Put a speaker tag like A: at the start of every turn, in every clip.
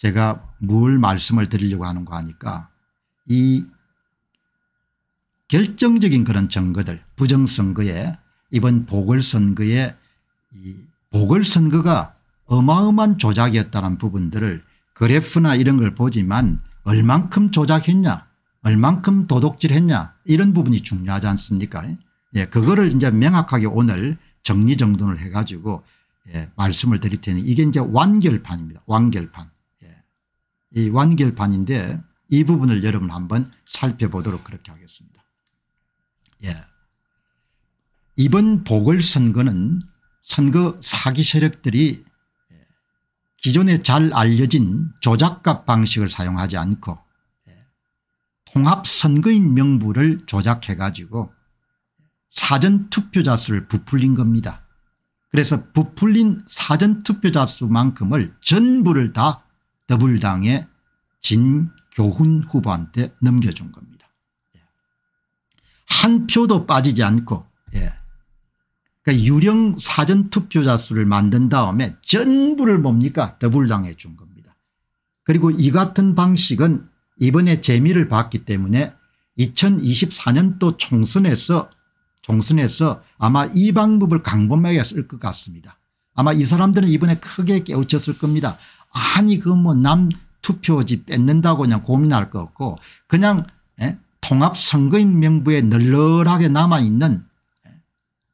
A: 제가 뭘 말씀을 드리려고 하는가 하니까 이 결정적인 그런 증거들 부정선거에 이번 보궐선거에 이 보궐선거가 어마어마한 조작이었다는 부분들을 그래프나 이런 걸 보지만 얼만큼 조작했냐 얼만큼 도둑질했냐 이런 부분이 중요하지 않습니까 예, 그거를 이제 명확하게 오늘 정리정돈을 해가지고 예, 말씀을 드릴 테니 이게 이제 완결판입니다. 완결판. 이 완결판인데 이 부분을 여러분 한번 살펴보도록 그렇게 하겠습니다. 예. 이번 보궐선거는 선거 사기 세력들이 기존에 잘 알려진 조작값 방식을 사용하지 않고 통합선거인 명부를 조작해 가지고 사전투표자 수를 부풀린 겁니다. 그래서 부풀린 사전투표자 수만큼을 전부를 다 더불당의 진교훈 후보한테 넘겨준 겁니다. 예. 한 표도 빠지지 않고 예. 그러니까 유령 사전투표자 수를 만든 다음에 전부를 뭡니까 더불당해 준 겁니다. 그리고 이 같은 방식은 이번에 재미를 봤기 때문에 2024년도 총선에서 총선에서 아마 이 방법을 강범하게 쓸 것 같습니다. 아마 이 사람들은 이번에 크게 깨우쳤을 겁니다. 아니 그 뭐 남 투표지 뺏는다고 그냥 고민할 거 없고 그냥 예? 통합선거인 명부에 널널하게 남아있는 예?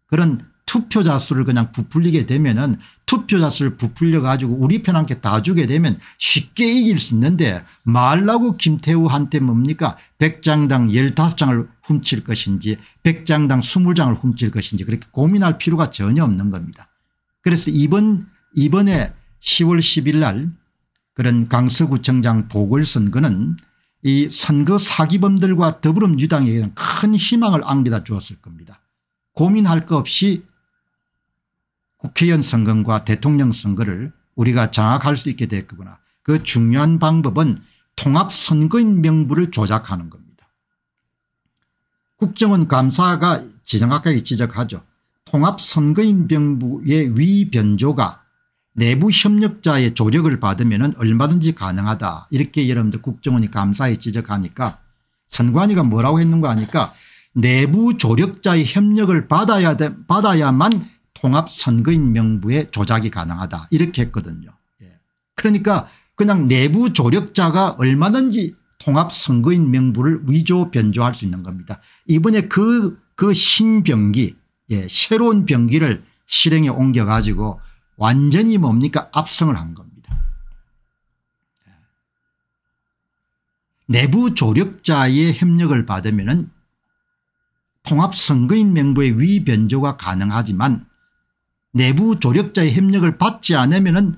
A: 그런 투표자 수를 그냥 부풀리게 되면 은 투표자 수를 부풀려 가지고 우리 편한테 다 주게 되면 쉽게 이길 수 있는데 말라고 김태우한테 뭡니까 백장당 1 5 장을 훔칠 것인지 백장당 2 0 장을 훔칠 것인지 그렇게 고민할 필요가 전혀 없는 겁니다. 그래서 이번 이번에 10월 10일 날 그런 강서구청장 보궐선거는 이 선거 사기범들과 더불어민주당에게는 큰 희망을 안겨다 주었을 겁니다. 고민할 것 없이 국회의원 선거와 대통령 선거를 우리가 장악할 수 있게 됐구나. 그 중요한 방법은 통합선거인 명부를 조작하는 겁니다. 국정원 감사가 정확하게 지적하죠. 통합선거인 명부의 위변조가 내부 협력자의 조력을 받으면 얼마든지 가능하다 이렇게 여러분들 국정원이 감사에 지적하니까 선관위가 뭐라고 했는가 하니까 내부 조력자의 협력을 받아야 돼, 받아야만 통합선거인 명부에 조작이 가능하다 이렇게 했거든요. 예. 그러니까 그냥 내부 조력자가 얼마든지 통합선거인 명부를 위조 변조할 수 있는 겁니다. 이번에 그, 그 신병기 예, 새로운 병기를 실행에 옮겨가지고 완전히 뭡니까 압승을 한 겁니다. 내부 조력자의 협력을 받으면 통합선거인 명부의 위변조가 가능하지만 내부 조력자의 협력을 받지 않으면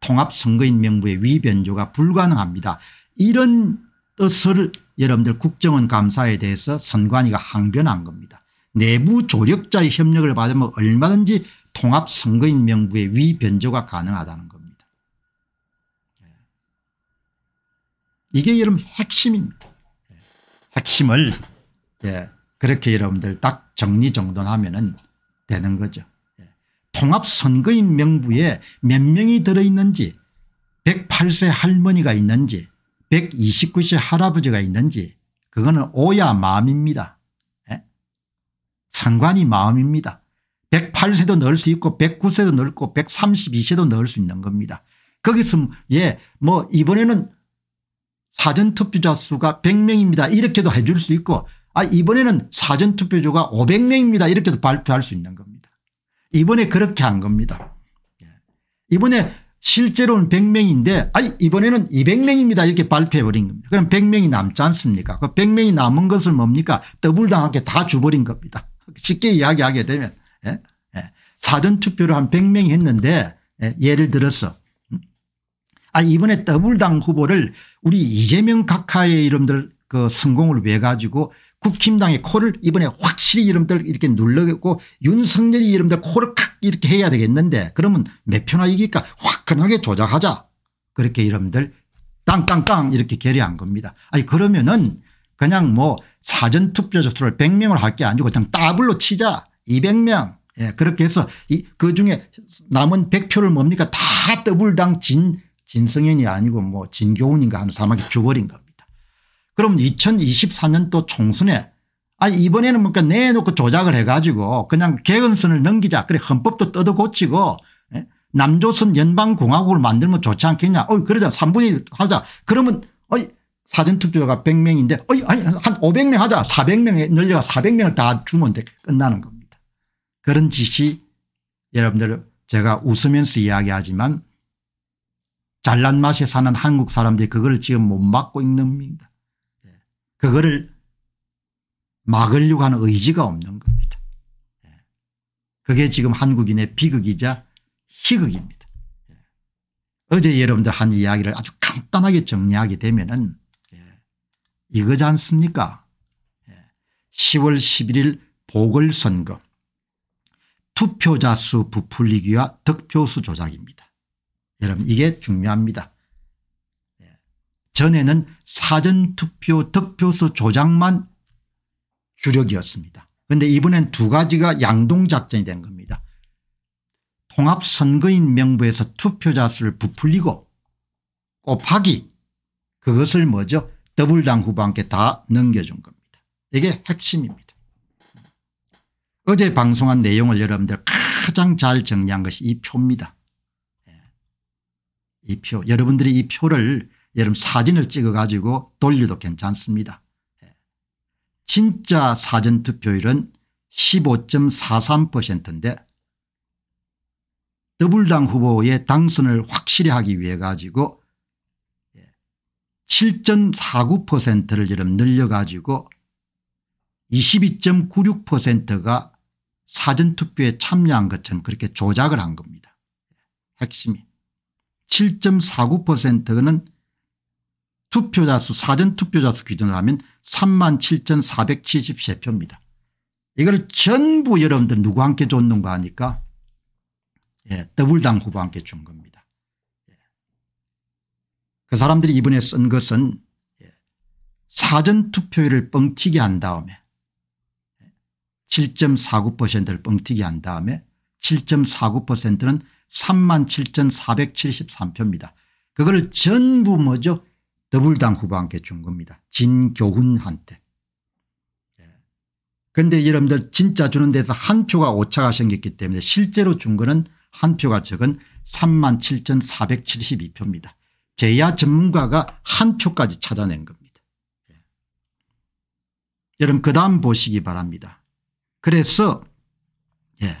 A: 통합선거인 명부의 위변조가 불가능합니다. 이런 뜻을 여러분들 국정원 감사에 대해서 선관위가 항변한 겁니다. 내부 조력자의 협력을 받으면 얼마든지 통합선거인 명부의 위변조가 가능하다는 겁니다. 예. 이게 여러분 핵심입니다. 예. 핵심을 예. 그렇게 여러분들 딱 정리정돈하면 되는 거죠. 통합선거인 명부에 몇 명이 들어있는지 108세 할머니가 있는지 129세 할아버지가 있는지 그거는 오야 마음입니다. 상관이 마음입니다. 108세도 넣을 수 있고 109세도 넣고 132세도 넣을 수 있는 겁니다. 거기서 예뭐 이번에는 사전투표자 수가 100명입니다 이렇게도 해줄 수 있고 아 이번에는 사전투표자가 500명입니다 이렇게도 발표할 수 있는 겁니다. 이번에 그렇게 한 겁니다. 예. 이번에 실제로는 100명인데 아니 이번에는 200명입니다 이렇게 발표해버린 겁니다. 그럼 100명이 남지 않습니까 그 100명이 남은 것을 뭡니까 더블당하게 다 줘버린 겁니다. 쉽게 이야기하게 되면 예? 예. 사전투표를 한 100명이 했는데 예, 예를 들어서 음? 아 이번에 더블당 후보를 우리 이재명 각하의 이름들 그 성공을 위해 가지고 국힘당의 코를 이번에 확실히 이름들 이렇게 눌러고 윤석열이 이름들 코를 칵 이렇게 해야 되겠는데 그러면 몇 표나 이길까 화끈하게 조작하자 그렇게 이름들 땅땅땅 이렇게 결의한 겁니다. 아니 그러면은 그냥 뭐 사전투표 조수를 100명을 할 게 아니고 그냥 더블로 치자 200명 예, 그렇게 해서 이, 그 중에 남은 100표를 뭡니까 다 더블당 진, 진성현이 아니고 뭐 진교훈인가 하는 사람에게 주버린 겁니다. 그럼 2024년도 총선에 아 이번에는 뭔가 내놓고 조작을 해가지고 그냥 개헌선을 넘기자 그래 헌법도 뜯어 고치고 예? 남조선 연방공화국을 만들면 좋지 않겠냐 어 그러자 3분의 1 하자 그러면 어이 사전투표가 100명인데 어이 아니 한 500명 하자 4 0 0명 늘려가 400명을 다 주면 돼 끝나는 겁니다. 그런 짓이 여러분들 제가 웃으면서 이야기하지만 잘난 맛에 사는 한국 사람들이 그걸 지금 못 막고 있는 겁니다. 예. 그거를 막으려고 하는 의지가 없는 겁니다. 예. 그게 지금 한국인의 비극이자 희극입니다. 예. 어제 여러분들 한 이야기를 아주 간단하게 정리하게 되면은 이거지 않습니까 10월 11일 보궐선거 투표자 수 부풀리기와 득표수 조작입니다. 여러분 이게 중요합니다. 예. 전에는 사전투표 득표수 조작만 주력이었습니다. 그런데 이번엔 두 가지가 양동작전이 된 겁니다. 통합선거인 명부에서 투표자 수를 부풀리고 곱하기 그것을 뭐죠 더블당 후보한테 다 넘겨준 겁니다. 이게 핵심입니다. 어제 방송한 내용을 여러분들 가장 잘 정리한 것이 이 표입니다. 예. 이 표. 여러분들이 이 표를 여러분 사진을 찍어 가지고 돌려도 괜찮습니다. 예. 진짜 사전투표율은 15.43%인데 더블당 후보의 당선을 확실히 하기 위해 가지고 7.49%를 예. 여러분 늘려 가지고 22.96%가 사전투표에 참여한 것처럼 그렇게 조작을 한 겁니다. 핵심이 7.49%는 투표자 수 사전투표자 수 기준으로 하면 37,473표입니다. 이걸 전부 여러분들 누구 함께 줬는가 하니까 예, 더블당 후보 함께 준 겁니다. 예. 그 사람들이 이번에 쓴 것은 예, 사전투표율을 뻥튀기 한 다음에 7.49%를 뻥튀기 한 다음에 7.49%는 37,473표입니다. 그걸 전부 뭐죠 더블당 후보한테 준 겁니다. 진교훈한테. 예. 그런데 여러분들 진짜 주는 데서 한 표가 오차가 생겼기 때문에 실제로 준 거는 한 표가 적은 37,472표입니다. 제야 전문가가 한 표까지 찾아낸 겁니다. 예. 여러분 그다음 보시기 바랍니다. 그래서 예.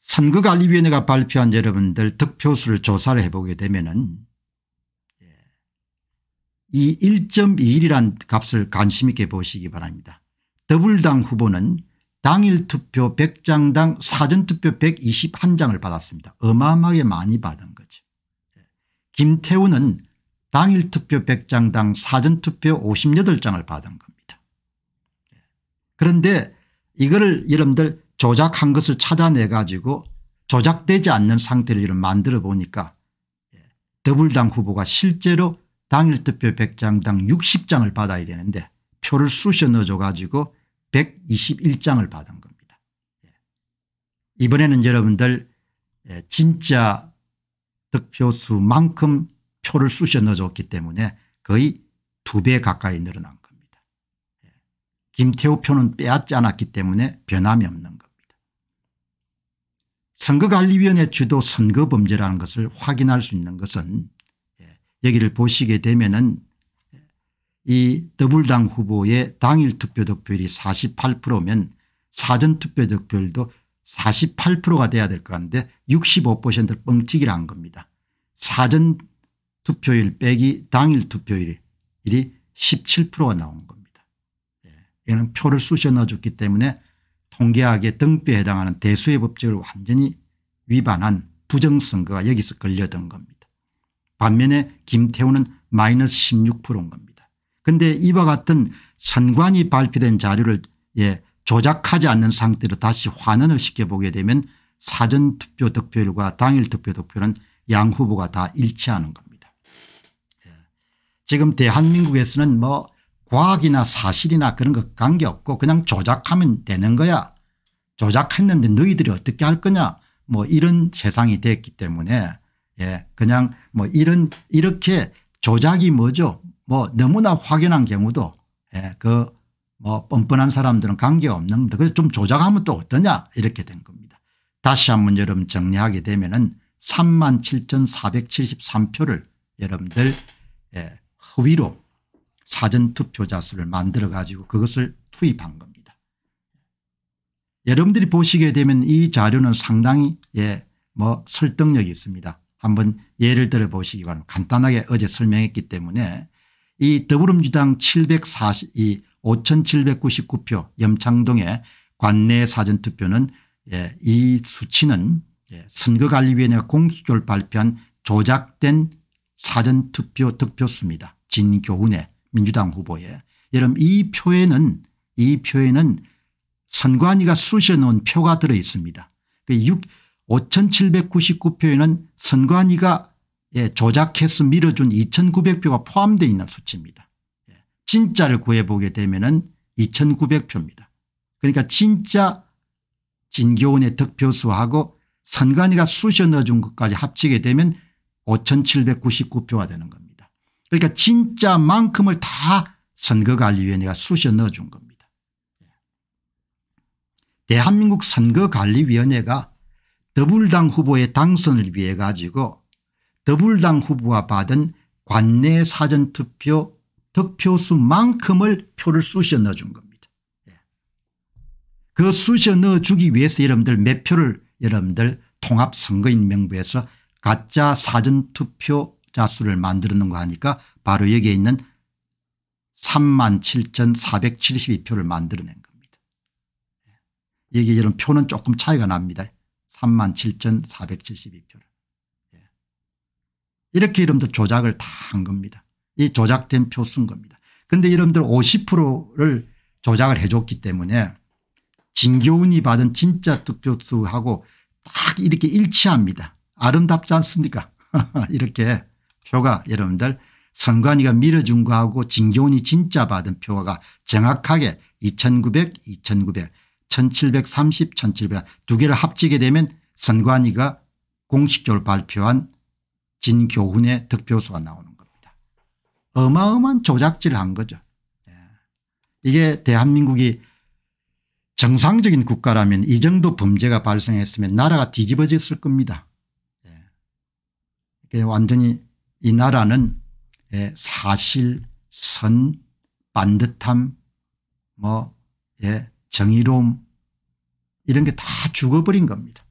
A: 선거관리위원회가 발표한 여러분들 득표수를 조사를 해보게 되면은 예. 이 1.21이란 값을 관심 있게 보시기 바랍니다. 더블당 후보는 당일 투표 100장당 사전투표 121장을 받았습니다. 어마어마하게 많이 받은 거죠. 예. 김태우는 당일 투표 100장당 사전투표 58장을 받은 겁니다. 그런데 이거를 여러분들 조작한 것을 찾아내 가지고 조작되지 않는 상태를 이런 만들어 보니까 예, 더불당 후보가 실제로 당일 투표 100장당 60장을 받아야 되는데 표를 쑤셔 넣어줘 가지고 121장을 받은 겁니다. 예. 이번에는 여러분들 예, 진짜 득표수만큼 표를 쑤셔 넣어줬기 때문에 거의 두 배 가까이 늘어난 겁니다. 김태우 표는 빼앗지 않았기 때문에 변함이 없는 겁니다. 선거관리위원회 주도 선거범죄라는 것을 확인할 수 있는 것은 여기를 예, 보시게 되면은 예, 이 더불당 후보의 당일 투표 득표율이 48%면 사전 투표 득표율도 48%가 돼야 될 것 같은데 65%를 뻥튀기를 한 겁니다. 사전 투표율 빼기 당일 투표율이 17%가 나온 겁니다. 이는 표를 쑤셔 넣어줬기 때문에 통계학의 등뼈에 해당하는 대수의 법칙을 완전히 위반한 부정선거가 여기서 걸려든 겁니다. 반면에 김태우는 마이너스 16%인 겁니다. 그런데 이와 같은 선관이 발표된 자료를 예, 조작하지 않는 상태로 다시 환원을 시켜보게 되면 사전투표 득표율과 당일투표 득표는 양 후보가 다 일치하는 겁니다. 예. 지금 대한민국에서는 뭐 과학이나 사실이나 그런 거 관계없고 그냥 조작하면 되는 거야. 조작했는데 너희들이 어떻게 할 거냐 뭐 이런 세상이 됐기 때문에 예 그냥 뭐 이런 이렇게 조작이 뭐죠 뭐 너무나 확연한 경우도 예그뭐 뻔뻔한 사람들은 관계없는 그래 좀 조작하면 또 어떠냐 이렇게 된 겁니다. 다시 한 번 여러분 정리하게 되면은 37,473표를 여러분들 예, 허위로 사전 투표자 수를 만들어 가지고 그것을 투입한 겁니다. 여러분들이 보시게 되면 이 자료는 상당히 예, 뭐 설득력이 있습니다. 한번 예를 들어 보시기 바랍니다. 간단하게 어제 설명했기 때문에 이 더불어민주당 5,799표 염창동의 관내 사전투표는 예, 이 수치는 예, 선거관리위원회가 공수조를 발표한 조작된 사전투표 득표수입니다. 진교훈의 민주당 후보에. 여러분 이 표에는 이 표에는 선관위가 쑤셔 놓은 표가 들어 있습니다. 그 5799표에는 선관위가 예, 조작해서 밀어준 2900표가 포함되어 있는 수치입니다. 예, 진짜를 구해보게 되면 은 2900표입니다. 그러니까 진짜 진교원의 득표수하고 선관위가 쑤셔 넣어준 것까지 합치게 되면 5799표가 되는 겁니다. 그러니까 진짜만큼을 다 선거관리위원회가 쑤셔 넣어준 겁니다. 대한민국 선거관리위원회가 더불당 후보의 당선을 위해 가지고 더불당 후보가 받은 관내 사전투표 득표수만큼을 표를 쑤셔 넣어준 겁니다. 그 쑤셔 넣어주기 위해서 여러분들 몇 표를 여러분들 통합선거인 명부에서 가짜 사전투표 자수를 만드는 거 하니까 바로 여기에 있는 3 7,472표를 만들어낸 겁니다. 예. 여기 이런 표는 조금 차이가 납니다. 3 7,472표를. 예. 이렇게 이름들 조작을 다 한 겁니다. 이 조작된 표 쓴 겁니다. 근데 이름들 50%를 조작을 해줬기 때문에 진교훈이 받은 진짜 투표수하고딱 이렇게 일치합니다. 아름답지 않습니까 이렇게 표가 여러분들 선관위가 밀어준 거하고 진교훈이 진짜 받은 표가 정확하게 2900 2900 1730 1700 두 개를 합치게 되면 선관위가 공식적으로 발표한 진교훈의 득표수가 나오는 겁니다. 어마어마한 조작질을 한 거죠. 예. 이게 대한민국이 정상적인 국가라면 이 정도 범죄가 발생했으면 나라가 뒤집어졌을 겁니다. 예. 완전히 이 나라는 예, 사실 선 반듯함 뭐 예, 정의로움 이런 게 다 죽어버린 겁니다.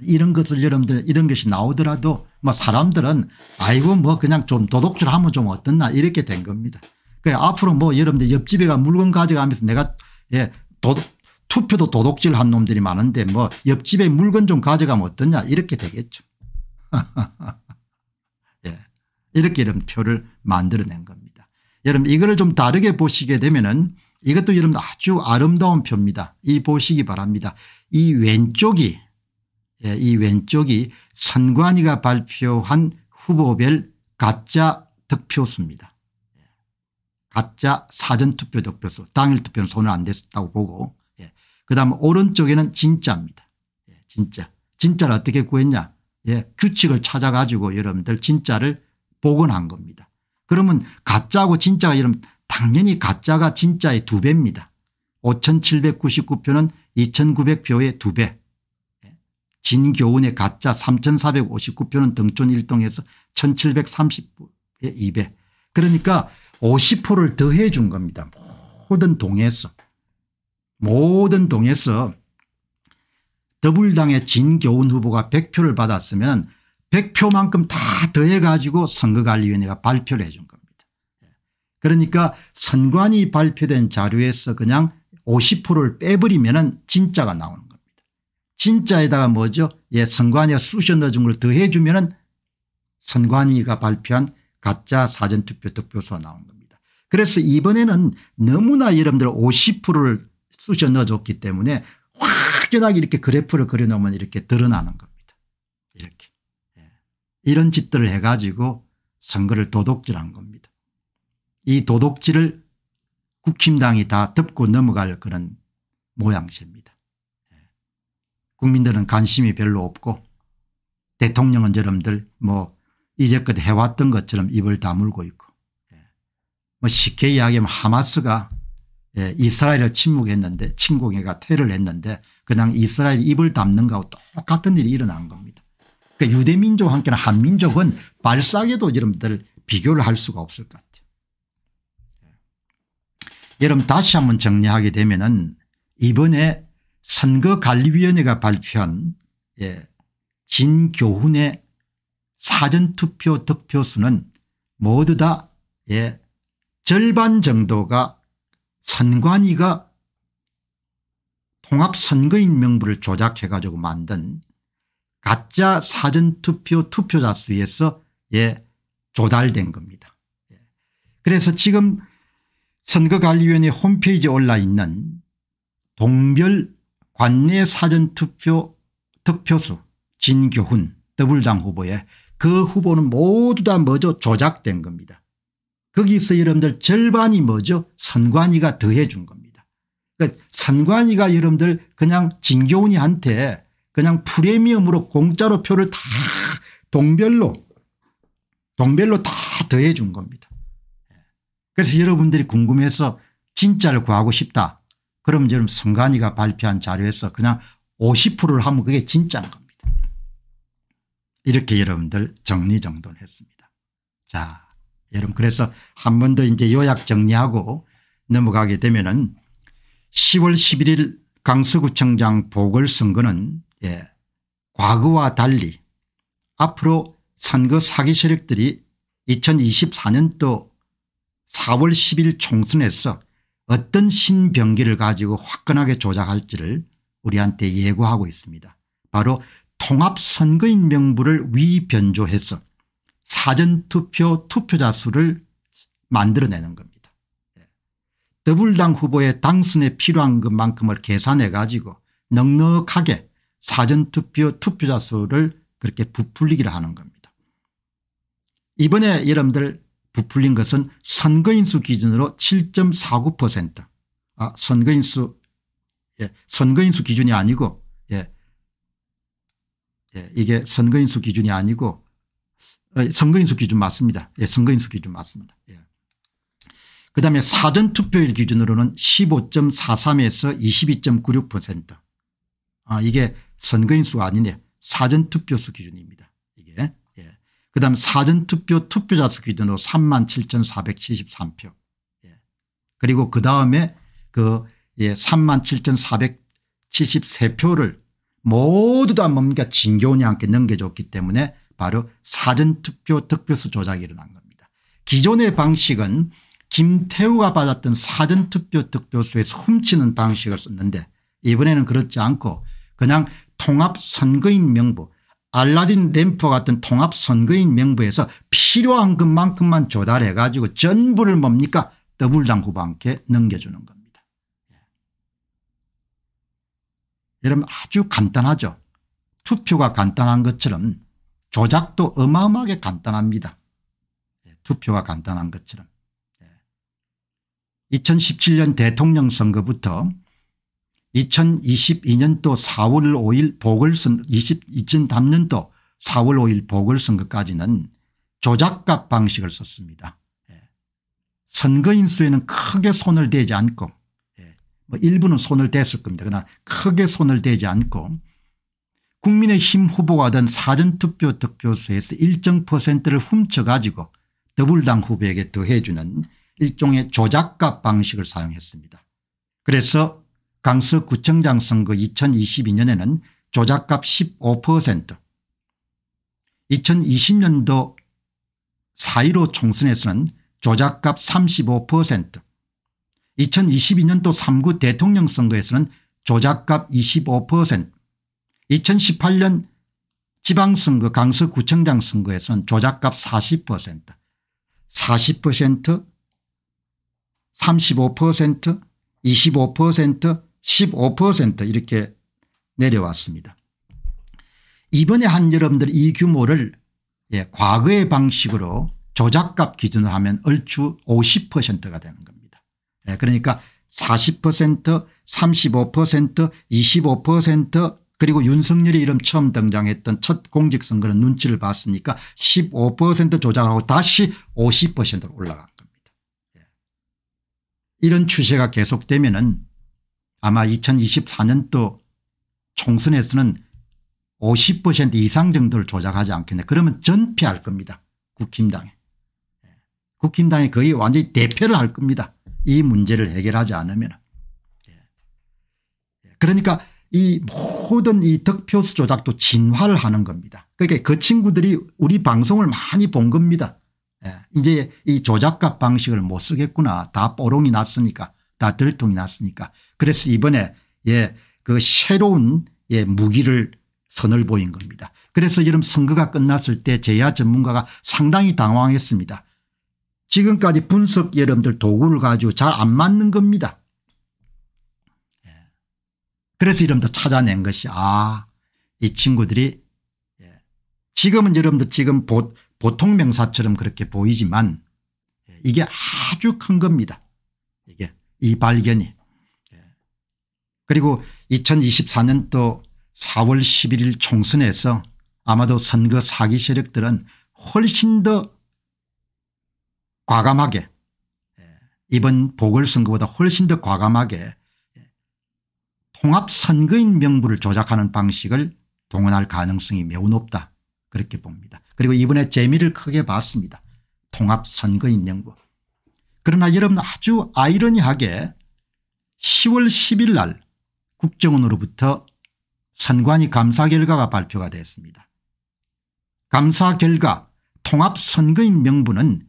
A: 이런 것을 여러분들 이런 것이 나오더라도 뭐 사람들은 아이고 뭐 그냥 좀 도둑질하면 좀 어떻나 이렇게 된 겁니다. 그 앞으로 뭐 여러분들 옆집에 가 물건 가져가면서 내가 예, 도둑 투표도 도둑질 한 놈들이 많은데 뭐 옆집에 물건 좀 가져가면 어떻냐 이렇게 되겠죠. 이렇게 이런 표를 만들어낸 겁니다. 여러분 이거좀 다르게 보시게 되면은 이것도 여러분 아주 아름다운 표입니다. 이 보시기 바랍니다. 이 왼쪽이 예, 이 왼쪽이 선관위가 발표한 후보별 가짜 득표수입니다. 예. 가짜 사전투표 득표수 당일 투표는 손을 안 댔다고 보고 예. 그다음 오른쪽에는 진짜입니다. 예, 진짜. 진짜를 어떻게 구했냐 예, 규칙을 찾아가지고 여러분들 진짜를 복원한 겁니다. 그러면 가짜고 진짜가 이러면 당연히 가짜가 진짜의 두 배입니다. 5799표는 2900표의 두 배. 예. 진교훈의 가짜 3459표는 등촌 1동에서 1730표의 2배. 그러니까 50%를 더해 준 겁니다. 모든 동에서. 모든 동에서 더불당의 진교훈 후보가 100표를 받았으면 100표만큼 다 더해가지고 선거관리위원회가 발표를 해준 겁니다. 그러니까 선관위 발표된 자료에서 그냥 50%를 빼버리면 은 진짜가 나오는 겁니다. 진짜에다가 뭐죠 예 선관위가 쑤셔 넣어준 걸 더해주면 은 선관위가 발표한 가짜 사전투표 득표수가 나온 겁니다. 그래서 이번에는 너무나 여러분들 50%를 쑤셔 넣어줬기 때문에 확연하게 이렇게 그래프를 그려놓으면 이렇게 드러나는 겁니다. 이런 짓들을 해가지고 선거를 도둑질한 겁니다. 이 도둑질을 국힘당이 다 덮고 넘어갈 그런 모양새입니다. 예. 국민들은 관심이 별로 없고 대통령은 여러들뭐 이제껏 해왔던 것처럼 입을 다물고 있고 예. 뭐 쉽게 이야기하면 하마스가 예, 이스라엘을 침묵했는데 침공해가 테를 했는데 그냥 이스라엘 입을 담는 거하고 똑같은 일이 일어난 겁니다. 그 유대민족과 함께 한민족은 발상에도 여러분들 비교를 할 수가 없을 것 같아요. 예. 여러분 다시 한번 정리하게 되면 은 이번에 선거관리위원회가 발표한 예, 진교훈의 사전투표 득표수는 모두 다 예, 절반 정도가 선관위가 통합선거인 명부를 조작해 가지고 만든 가짜 사전투표 투표자 수에서 예, 조달된 겁니다. 예. 그래서 지금 선거관리위원회 홈페이지에 올라 있는 동별 관내 사전투표 득표수 진교훈 더블당 후보에 그 후보는 모두 다 뭐죠 조작된 겁니다. 거기서 여러분들 절반이 뭐죠 선관위가 더해준 겁니다. 그러니까 선관위가 여러분들 그냥 진교훈이한테 그냥 프리미엄으로 공짜로 표를 다 동별로 동별로 다 더해 준 겁니다. 예. 그래서 여러분들이 궁금해서 진짜를 구하고 싶다. 그럼 지금 성관이가 발표한 자료에서 그냥 50%를 하면 그게 진짜인 겁니다. 이렇게 여러분들 정리정돈 했습니다. 자 여러분 그래서 한 번 더 이제 요약 정리하고 넘어가게 되면은 10월 11일 강서구청장 보궐선거는 예, 과거와 달리 앞으로 선거 사기 세력들이 2024년도 4월 10일 총선에서 어떤 신병기를 가지고 화끈하게 조작할지를 우리한테 예고하고 있습니다. 바로 통합선거인 명부를 위변조해서 사전투표 투표자 수를 만들어내는 겁니다. 예. 더블당 후보의 당선에 필요한 것만큼을 계산해 가지고 넉넉하게 사전투표 투표자 수를 그렇게 부풀리기를 하는 겁니다. 이번에 여러분들 부풀린 것은 선거인수 기준으로 7.49% 아, 선거인수 예, 선거인수 기준이 아니고 예, 예, 이게 선거인수 기준이 아니고 어, 선거인수 기준 맞습니다. 예, 선거인수 기준 맞습니다. 예. 그다음에 사전투표일 기준으로는 15.43에서 22.96% 아, 이게 선거인 수가 아니네 사전투표수 기준입니다. 이게 예. 그다음 사전투표 투표자 수 기준으로 3만 7,473표 예. 그리고 그다음에 그 예, 3만 7,473표를 모두 다 뭡니까 진교훈이 함께 넘겨줬기 때문에 바로 사전투표 득표수 조작이 일어난 겁니다. 기존의 방식은 김태우가 받았던 사전투표 득표수에서 훔치는 방식을 썼는데 이번에는 그렇지 않고 그냥 통합선거인 명부 알라딘 램프 같은 통합선거인 명부에서 필요한 것만큼만 조달해 가지고 전부를 뭡니까 더블당 후보한테 넘겨주는 겁니다. 예. 여러분 아주 간단하죠. 투표가 간단한 것처럼 조작도 어마어마하게 간단합니다. 예, 투표가 간단한 것처럼. 2017년 예. 대통령 선거부터 2022년도 4월 5일 보궐선 2023년도 4월 5일 보궐선거까지는 조작값 방식을 썼습니다. 예. 선거인 수에는 크게 손을 대지 않고 예. 뭐 일부는 손을 댔을 겁니다. 그러나 크게 손을 대지 않고 국민의힘 후보가 된 사전투표 득표수에서 일정 퍼센트를 훔쳐가지고 더불당 후보에게 더해주는 일종의 조작값 방식을 사용했습니다. 그래서 강서구청장 선거 2022년에는 조작값 15% 2020년도 4.15 총선에서는 조작값 35% 2022년도 3구 대통령 선거에서는 조작값 25% 2018년 지방선거 강서구청장 선거에서는 조작값 40% 40% 35% 25% 15% 이렇게 내려왔습니다. 이번에 한 여러분들 이 규모를 예, 과거의 방식으로 조작값 기준으로 하면 얼추 50%가 되는 겁니다. 예, 그러니까 40% 35% 25% 그리고 윤석열이 이름 처음 등장했던 첫 공직선거는 눈치를 봤으니까 15% 조작하고 다시 50%로 올라간 겁니다. 예. 이런 추세가 계속되면 은 아마 2024년도 총선에서는 50% 이상 정도를 조작하지 않겠냐 그러면 전폐할 겁니다. 국힘당에. 예. 국힘당이 거의 완전히 대패를 할 겁니다. 이 문제를 해결하지 않으면. 예. 예. 그러니까 이 모든 이 득표수 조작도 진화를 하는 겁니다. 그러니까 그 친구들이 우리 방송을 많이 본 겁니다. 이제 이 조작값 방식을 못 쓰겠구나. 다 뽀롱이 났으니까 다 들통이 났으니까 그래서 이번에 예, 그 새로운 예, 무기를 선을 보인 겁니다. 그래서 이런 선거가 끝났을 때 제야 전문가가 상당히 당황했습니다. 지금까지 분석 여러분들 도구를 가지고 잘 안 맞는 겁니다. 예. 그래서 여러분들 찾아낸 것이 아이 친구들이 예. 지금은 여러분들 지금 보, 보통 명사처럼 그렇게 보이지만 예, 이게 아주 큰 겁니다. 이게 이 발견이 그리고 2024년도 4월 11일 총선에서 아마도 선거 사기 세력들은 훨씬 더 과감하게 예, 이번 보궐선거보다 훨씬 더 과감하게 예, 통합선거인 명부를 조작하는 방식을 동원할 가능성이 매우 높다 그렇게 봅니다. 그리고 이번에 재미를 크게 봤습니다. 통합선거인 명부. 그러나 여러분 아주 아이러니하게 10월 10일 날 국정원으로부터 선관위 감사 결과가 발표가 되었습니다. 감사 결과 통합선거인 명분은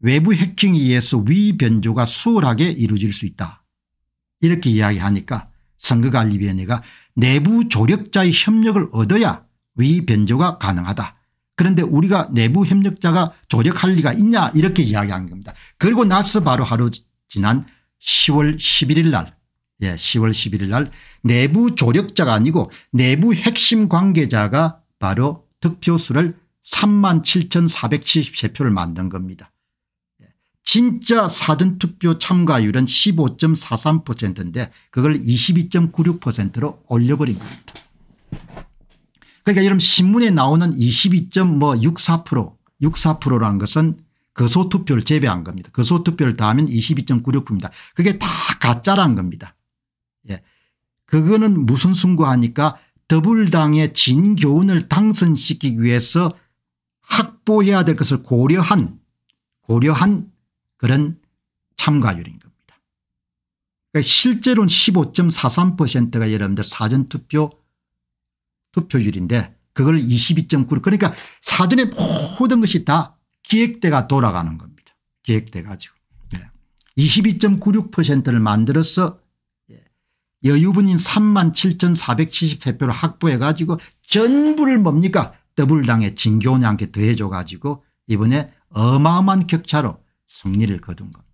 A: 외부 해킹에 의해서 위변조가 수월하게 이루어질 수 있다. 이렇게 이야기하니까 선거관리위원회가 내부 조력자의 협력을 얻어야 위변조가 가능하다. 그런데 우리가 내부 협력자가 조력할 리가 있냐 이렇게 이야기한 겁니다. 그리고 나서 바로 하루 지난 10월 11일 날 예, 10월 11일 날 내부 조력자가 아니고 내부 핵심 관계자가 바로 득표수를 3만 7,473표를 만든 겁니다. 예, 진짜 사전투표 참가율은 15.43%인데 그걸 22.96%로 올려버린 겁니다. 그러니까 여러분 신문에 나오는 22.64% 64%라는 뭐 것은 거소투표를 제외한 겁니다. 거소투표를 다하면 22.96%입니다. 그게 다가짜라 겁니다. 그거는 무슨 승부하니까 더불당의 진교훈을 당선시키기 위해서 확보해야 될 것을 고려한 고려한 그런 참가율인 겁니다. 그러니까 실제로는 15.43%가 여러분들 사전투표 투표율인데 그걸 22.9 그러니까 사전에 모든 것이 다 기획대가 돌아가는 겁니다. 기획돼 가지고 네. 22.96%를 만들어서 여유분인 3 7 4 7 0대표를 확보해 가지고 전부를 뭡니까 더블당의 진교원한께 더해줘 가지고 이번에 어마어마한 격차로 승리를 거둔 겁니다.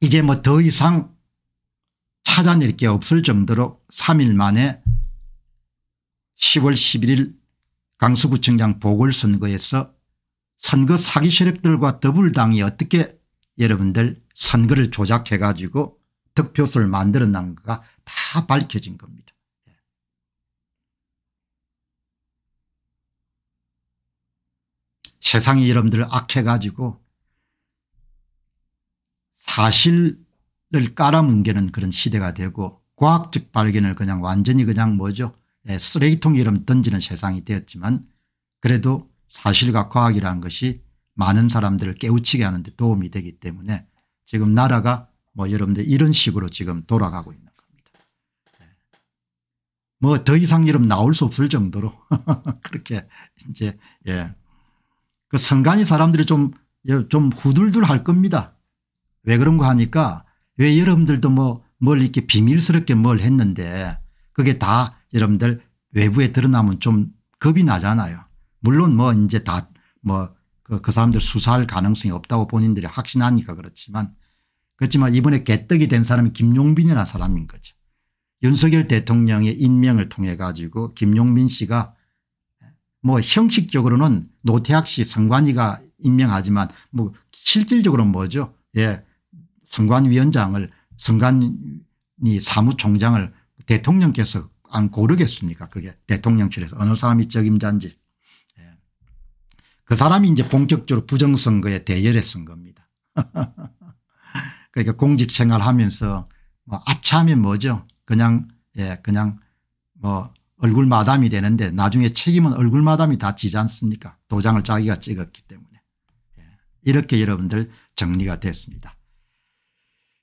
A: 이제 뭐 더 이상 찾아낼 게 없을 정도로 3일 만에 10월 11일 강서구청장 보궐선거에서 선거 사기 세력들과 더블당이 어떻게 여러분들 선거를 조작해 가지고 득표수를 만들어낸 거가 다 밝혀진 겁니다. 세상이 여러분들 악해가지고 사실을 깔아뭉개는 그런 시대가 되고 과학적 발견을 그냥 완전히 그냥 뭐죠 예, 쓰레기통 이름 던지는 세상이 되었지만 그래도 사실과 과학이라는 것이 많은 사람들을 깨우치게 하는 데 도움이 되기 때문에 지금 나라가 뭐 여러분들 이런 식으로 지금 돌아가고 있는 겁니다. 네. 뭐더 이상 이름 나올 수 없을 정도로 그렇게 이제 예. 그 성간이 사람들이 좀, 예, 좀 후들들 할 겁니다. 왜 그런가 하니까 왜 여러분들도 뭐뭘 이렇게 비밀스럽게 뭘 했는데 그게 다 여러분들 외부에 드러나면 좀 겁이 나잖아요. 물론 뭐 이제 다 뭐그 그 사람들 수사할 가능성이 없다고 본인들이 확신하니까 그렇지만 그렇지만 이번에 개떡이 된 사람이 김용빈이라는 사람인 거죠. 윤석열 대통령의 임명을 통해 가지고 김용민 씨가 뭐 형식적으로는 노태학 씨 선관위가 임명하지만 뭐 실질적으로 뭐죠. 예. 선관위원장을 선관위 사무총장을 대통령께서 안 고르겠습니까 그게 대통령실에서 어느 사람이 적임자인지. 예. 그 사람이 이제 본격적으로 부정선거에 대열에 쓴 겁니다. 그러니까 공직 생활하면서 뭐 아차하면 뭐죠 그냥 예 그냥 뭐 얼굴 마담이 되는데 나중에 책임은 얼굴 마담이 다 지지 않습니까 도장을 자기가 찍었기 때문에 예. 이렇게 여러분들 정리가 됐습니다.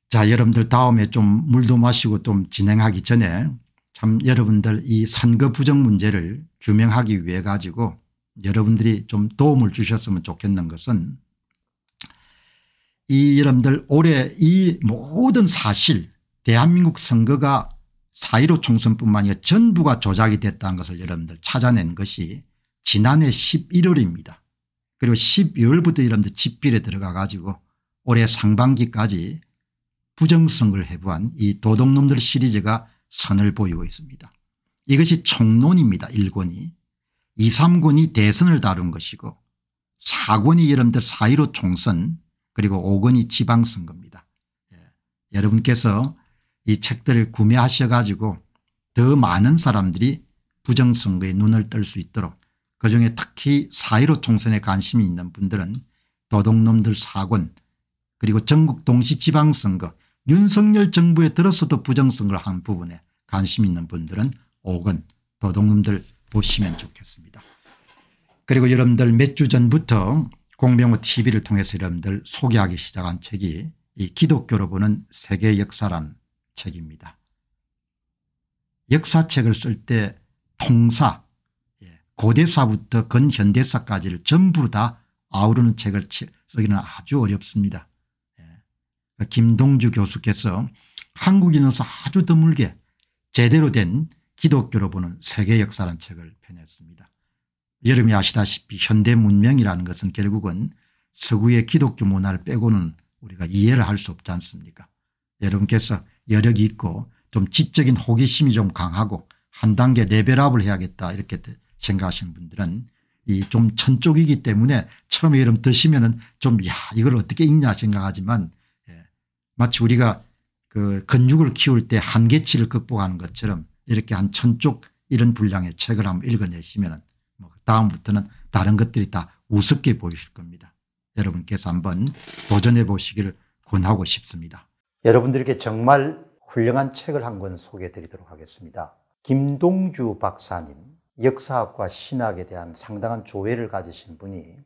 A: 자 여러분들 다음에 좀 물도 마시고 좀 진행하기 전에 참 여러분들 이 선거 부정 문제를 규명하기 위해 가지고 여러분들이 좀 도움을 주셨으면 좋겠는 것은 이 여러분들 올해 이 모든 사실 대한민국 선거가 4.15 총선뿐만 아니라 전부가 조작이 됐다는 것을 여러분들 찾아낸 것이 지난해 11월입니다. 그리고 12월부터 여러분들 집필에 들어가 가지고 올해 상반기까지 부정선거를 해부한 이 도둑놈들 시리즈가 선을 보이고 있습니다. 이것이 총론입니다. 1권이. 2, 3권이 대선을 다룬 것이고 4권이 여러분들 4.15 총선 그리고 5건이 지방선거입니다. 예. 여러분께서 이 책들을 구매하셔 가지고 더 많은 사람들이 부정선거에 눈을 뜰 수 있도록 그중에 특히 사1로 총선에 관심이 있는 분들은 도둑놈들 사권 그리고 전국 동시 지방선거 윤석열 정부에 들어서도 부정선거를 한 부분에 관심 있는 분들은 오건 도둑놈들 보시면 좋겠습니다. 그리고 여러분들 몇 주 전부터 공병호 tv를 통해서 여러분들 소개하기 시작한 책이 이 기독교로 보는 세계 역사란 책입니다. 역사책을 쓸 때 통사 예, 고대사부터 근현대사까지를 전부 다 아우르는 책을 쓰기는 아주 어렵습니다. 예, 그 김동주 교수께서 한국인으로서 아주 드물게 제대로 된 기독교로 보는 세계 역사란 책을 펴냈습니다. 여러분이 아시다시피 현대 문명이라는 것은 결국은 서구의 기독교 문화를 빼고는 우리가 이해를 할 수 없지 않습니까 여러분께서 여력이 있고 좀 지적인 호기심이 좀 강하고 한 단계 레벨업을 해야겠다 이렇게 생각하시는 분들은 이 좀 천쪽이기 때문에 처음에 이름 드시면은 좀 야 이걸 어떻게 읽냐 생각하지만 예. 마치 우리가 그 근육을 키울 때 한계치를 극복하는 것처럼 이렇게 한 천쪽 이런 분량의 책을 한번 읽어내시면은 다음부터는 다른 것들이 다 우습게 보이실 겁니다. 여러분께서 한번 도전해 보시기를 권하고 싶습니다. 여러분들께 정말 훌륭한 책을 한 권 소개해 드리도록 하겠습니다. 김동주 박사님, 역사학과 신학에 대한 상당한 조회를 가지신 분이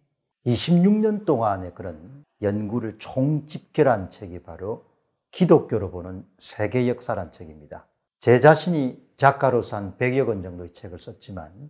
A: 26년 동안의 그런 연구를 총집결한 책이 바로 기독교로 보는 세계 역사란 책입니다. 제 자신이 작가로서 한 100여 권 정도의 책을 썼지만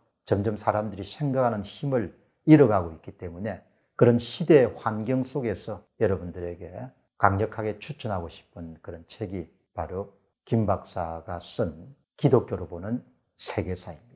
A: 점점 사람들이 생각하는 힘을 잃어가고 있기 때문에 그런 시대의 환경 속에서 여러분들에게 강력하게 추천하고 싶은 그런 책이 바로 김 박사가 쓴 기독교로 보는 세계사입니다.